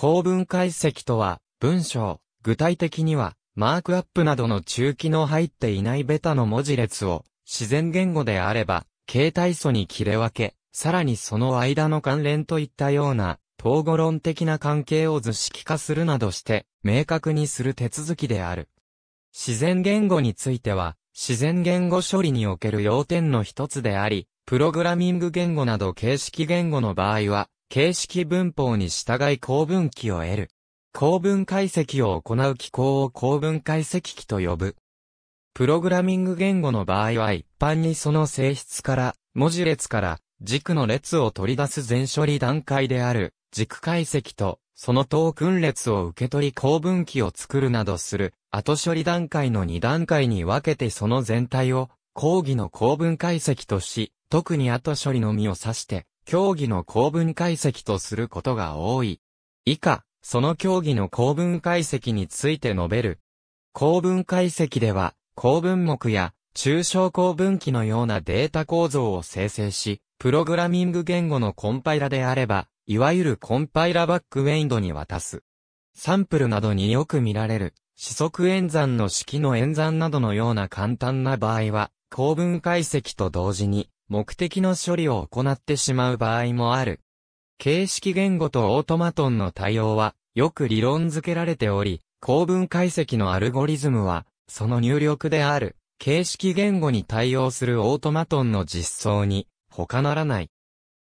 構文解析とは、文章、具体的には、マークアップなどの中期の入っていないベタの文字列を、自然言語であれば、形態素に切れ分け、さらにその間の関連といったような、統合論的な関係を図式化するなどして、明確にする手続きである。自然言語については、自然言語処理における要点の一つであり、プログラミング言語など形式言語の場合は、形式文法に従い公文記を得る。公文解析を行う機構を公文解析機と呼ぶ。プログラミング言語の場合は一般にその性質から、文字列から、軸の列を取り出す全処理段階である、軸解析と、その等訓列を受け取り公文記を作るなどする、後処理段階の2段階に分けてその全体を、講義の公文解析とし、特に後処理のみを指して、競技の構文解析とすることが多い。以下、その競技の構文解析について述べる。構文解析では、構文目や抽象構文機のようなデータ構造を生成し、プログラミング言語のコンパイラであれば、いわゆるコンパイラバックウェインドに渡す。サンプルなどによく見られる、四則演算の式の演算などのような簡単な場合は、構文解析と同時に、目的の処理を行ってしまう場合もある。形式言語とオートマトンの対応は、よく理論付けられており、構文解析のアルゴリズムは、その入力である、形式言語に対応するオートマトンの実装に、他ならない。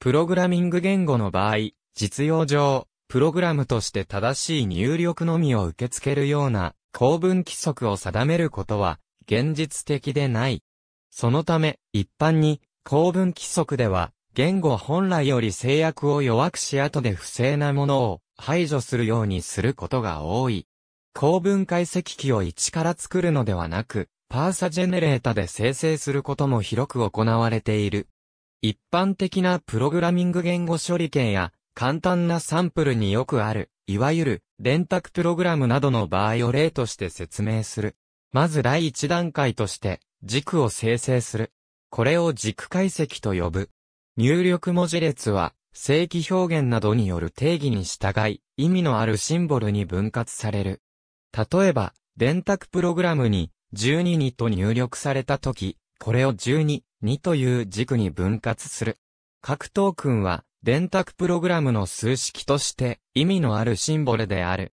プログラミング言語の場合、実用上、プログラムとして正しい入力のみを受け付けるような、構文規則を定めることは、現実的でない。そのため、一般に、公文規則では、言語本来より制約を弱くし後で不正なものを排除するようにすることが多い。公文解析機を一から作るのではなく、パーサジェネレータで生成することも広く行われている。一般的なプログラミング言語処理系や簡単なサンプルによくある、いわゆる電卓プログラムなどの場合を例として説明する。まず第一段階として軸を生成する。これを軸解析と呼ぶ。入力文字列は、正規表現などによる定義に従い、意味のあるシンボルに分割される。例えば、電卓プログラムに1 2にと入力されたとき、これを122という軸に分割する。格闘君は、電卓プログラムの数式として意味のあるシンボルである。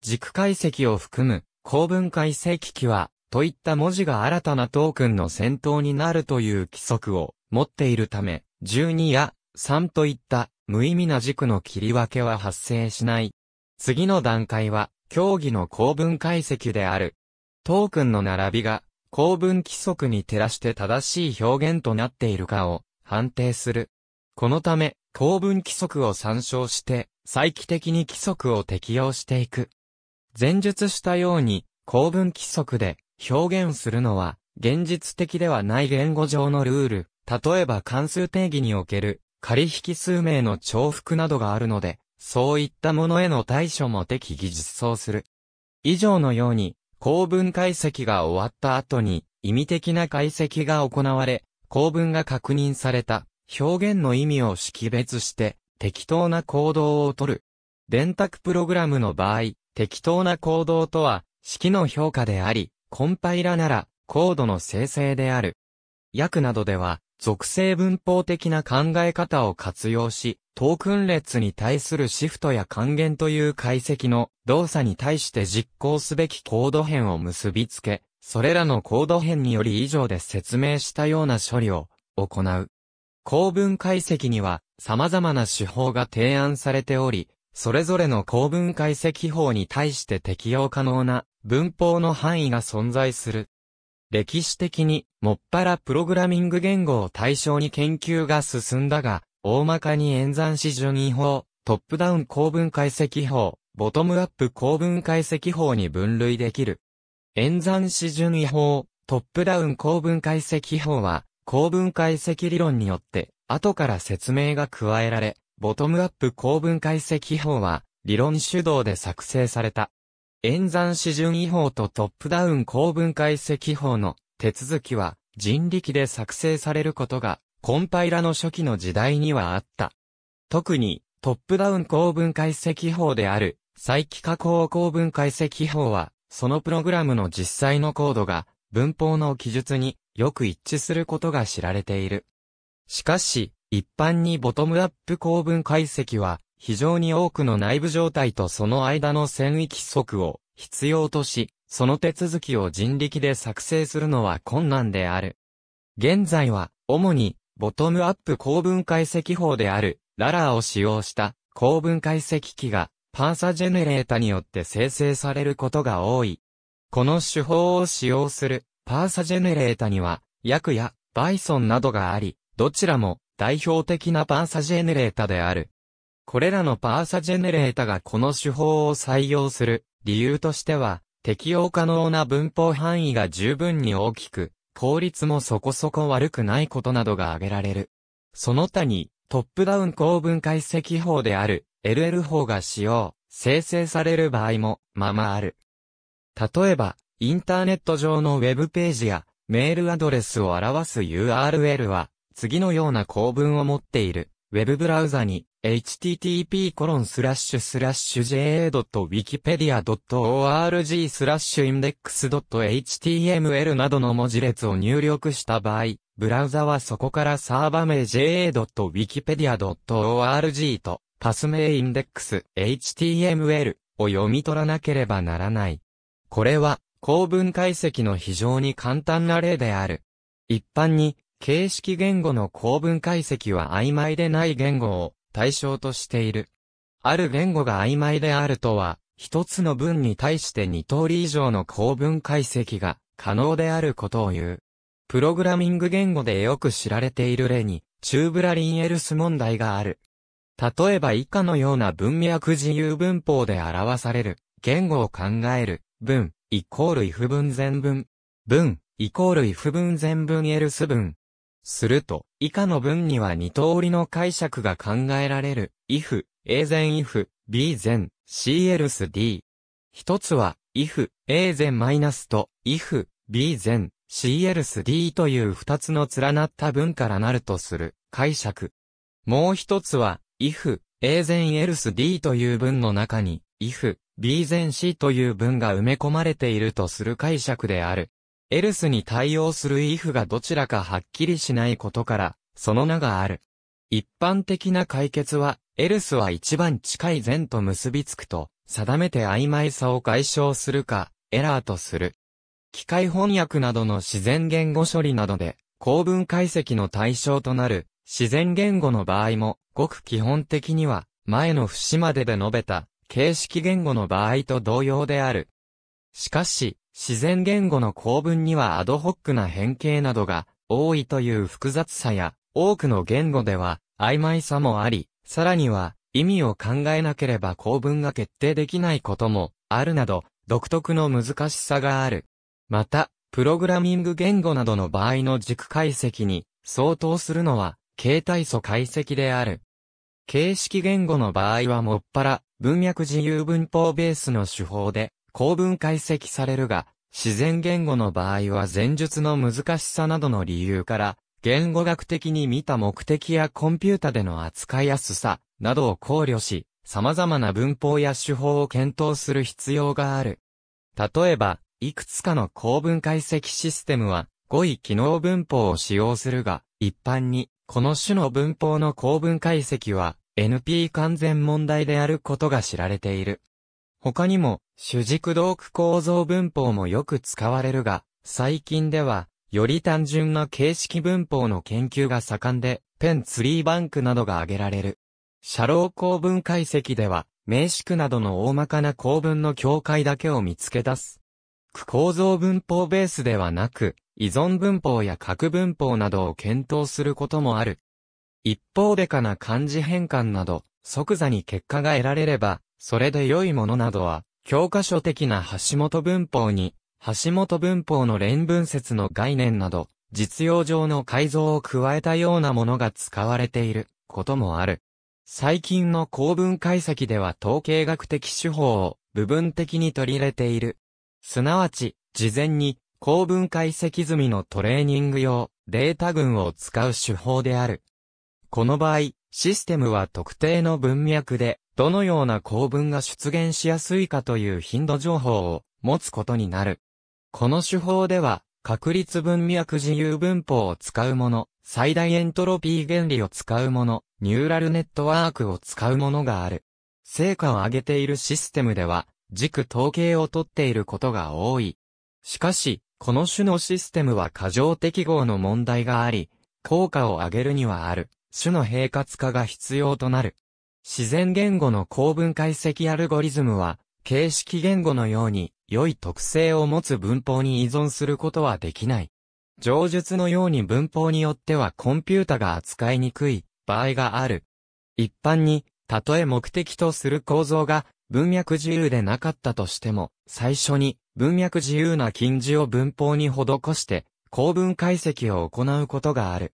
軸解析を含む公文解正規機はといった文字が新たなトークンの先頭になるという規則を持っているため、12や3といった無意味な軸の切り分けは発生しない。次の段階は、競技の公文解析である。トークンの並びが、公文規則に照らして正しい表現となっているかを判定する。このため、公文規則を参照して、再帰的に規則を適用していく。前述したように、公文規則で、表現するのは、現実的ではない言語上のルール、例えば関数定義における、仮引数名の重複などがあるので、そういったものへの対処も適宜実装する。以上のように、公文解析が終わった後に、意味的な解析が行われ、公文が確認された、表現の意味を識別して、適当な行動をとる。電卓プログラムの場合、適当な行動とは、式の評価であり、コンパイラなら、コードの生成である。訳などでは、属性文法的な考え方を活用し、トークン列に対するシフトや還元という解析の動作に対して実行すべきコード編を結びつけ、それらのコード編により以上で説明したような処理を行う。公文解析には様々な手法が提案されており、それぞれの公文解析法に対して適用可能な文法の範囲が存在する。歴史的に、もっぱらプログラミング言語を対象に研究が進んだが、大まかに演算子順位法、トップダウン公文解析法、ボトムアップ公文解析法に分類できる。演算子順位法、トップダウン公文解析法は、公文解析理論によって、後から説明が加えられ、ボトムアップ公文解析法は、理論主導で作成された。演算指順違法とトップダウン公文解析法の手続きは人力で作成されることがコンパイラの初期の時代にはあった。特にトップダウン公文解析法である再帰加工構文解析法はそのプログラムの実際のコードが文法の記述によく一致することが知られている。しかし、一般にボトムアップ構文解析は、非常に多くの内部状態とその間の線域則を必要とし、その手続きを人力で作成するのは困難である。現在は、主に、ボトムアップ構文解析法である、ララーを使用した構文解析機が、パーサジェネレータによって生成されることが多い。この手法を使用する、パーサジェネレータには、クや、バイソンなどがあり、どちらも代表的なパーサジェネレータである。これらのパーサジェネレータがこの手法を採用する理由としては、適用可能な文法範囲が十分に大きく、効率もそこそこ悪くないことなどが挙げられる。その他に、トップダウン構文解析法である LL 法が使用、生成される場合も、ままある。例えば、インターネット上のウェブページやメールアドレスを表す URL は、次のような構文を持っている。ウェブブラウザに http://ja.wikipedia.org スラッシュ index.html などの文字列を入力した場合、ブラウザはそこからサーバ名 ja.wikipedia.org とパス名ンデックス h t m l を読み取らなければならない。これは、公文解析の非常に簡単な例である。一般に、形式言語の構文解析は曖昧でない言語を対象としている。ある言語が曖昧であるとは、一つの文に対して二通り以上の構文解析が可能であることを言う。プログラミング言語でよく知られている例に、チューブラリンエルス問題がある。例えば以下のような文脈自由文法で表される、言語を考える、文、イコール if 文全文、文、イコール if 文全文エルス文、すると、以下の文には二通りの解釈が考えられる。if, a 前 if, b 前、c else d。一つは、if, a 前マイナスと、if, b 前、c else d という二つの連なった文からなるとする解釈。もう一つは、if, a 前 else d という文の中に、if, b 前 c という文が埋め込まれているとする解釈である。エルスに対応するイフがどちらかはっきりしないことから、その名がある。一般的な解決は、エルスは一番近い善と結びつくと、定めて曖昧さを解消するか、エラーとする。機械翻訳などの自然言語処理などで、構文解析の対象となる、自然言語の場合も、ごく基本的には、前の節までで述べた、形式言語の場合と同様である。しかし、自然言語の構文にはアドホックな変形などが多いという複雑さや、多くの言語では曖昧さもあり、さらには意味を考えなければ構文が決定できないこともあるなど、独特の難しさがある。また、プログラミング言語などの場合の軸解析に相当するのは、形態素解析である。形式言語の場合はもっぱら、文脈自由文法ベースの手法で、構文解析されるが、自然言語の場合は前述の難しさなどの理由から、言語学的に見た目的やコンピュータでの扱いやすさなどを考慮し、様々な文法や手法を検討する必要がある。例えば、いくつかの構文解析システムは、語彙機能文法を使用するが、一般に、この種の文法の構文解析は、NP 完全問題であることが知られている。他にも、主軸同区構造文法もよく使われるが、最近では、より単純な形式文法の研究が盛んで、ペンツリーバンクなどが挙げられる。シャロー公文解析では、名詞句などの大まかな公文の境界だけを見つけ出す。区構造文法ベースではなく、依存文法や核文法などを検討することもある。一方でかな漢字変換など、即座に結果が得られれば、それで良いものなどは、教科書的な橋本文法に、橋本文法の連文説の概念など、実用上の改造を加えたようなものが使われていることもある。最近の公文解析では統計学的手法を部分的に取り入れている。すなわち、事前に公文解析済みのトレーニング用データ群を使う手法である。この場合、システムは特定の文脈でどのような構文が出現しやすいかという頻度情報を持つことになる。この手法では、確率文脈自由文法を使うもの、最大エントロピー原理を使うもの、ニューラルネットワークを使うものがある。成果を上げているシステムでは、軸統計をとっていることが多い。しかし、この種のシステムは過剰適合の問題があり、効果を上げるにはある、種の平滑化が必要となる。自然言語の公文解析アルゴリズムは、形式言語のように良い特性を持つ文法に依存することはできない。上述のように文法によってはコンピュータが扱いにくい場合がある。一般に、たとえ目的とする構造が文脈自由でなかったとしても、最初に文脈自由な近似を文法に施して、公文解析を行うことがある。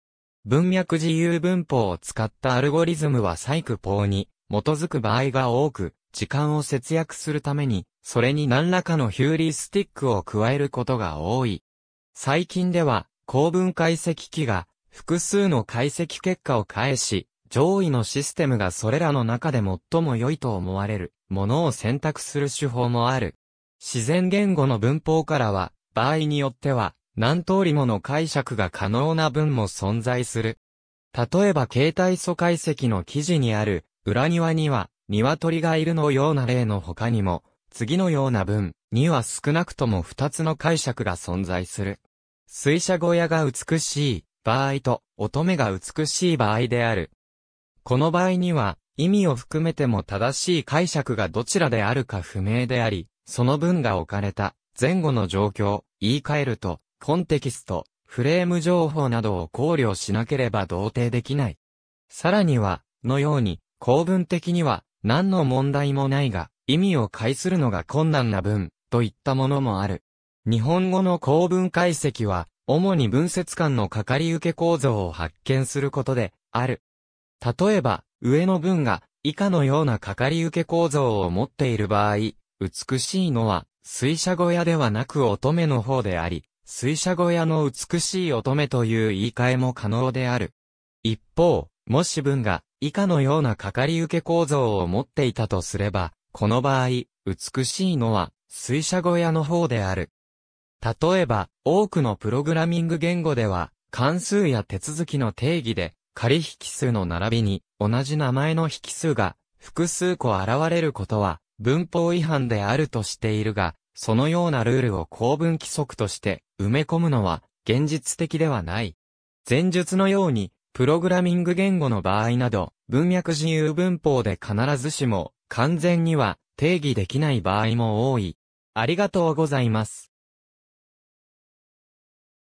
文脈自由文法を使ったアルゴリズムは細工法に基づく場合が多く、時間を節約するために、それに何らかのヒューリースティックを加えることが多い。最近では、公文解析機が複数の解析結果を返し、上位のシステムがそれらの中で最も良いと思われるものを選択する手法もある。自然言語の文法からは、場合によっては、何通りもの解釈が可能な文も存在する。例えば携帯素解析の記事にある、裏庭には、鶏がいるのような例の他にも、次のような文には少なくとも二つの解釈が存在する。水車小屋が美しい場合と乙女が美しい場合である。この場合には、意味を含めても正しい解釈がどちらであるか不明であり、その文が置かれた前後の状況、言い換えると、コンテキスト、フレーム情報などを考慮しなければ同定できない。さらには、のように、公文的には、何の問題もないが、意味を介するのが困難な文、といったものもある。日本語の公文解析は、主に文節間のかかり受け構造を発見することで、ある。例えば、上の文が、以下のようなかかり受け構造を持っている場合、美しいのは、水車小屋ではなく乙女の方であり、水車小屋の美しい乙女という言い換えも可能である。一方、もし文が以下のようなかかり受け構造を持っていたとすれば、この場合、美しいのは水車小屋の方である。例えば、多くのプログラミング言語では、関数や手続きの定義で、仮引数の並びに同じ名前の引数が複数個現れることは文法違反であるとしているが、そのようなルールを公文規則として埋め込むのは現実的ではない。前述のように、プログラミング言語の場合など、文脈自由文法で必ずしも完全には定義できない場合も多い。ありがとうございます。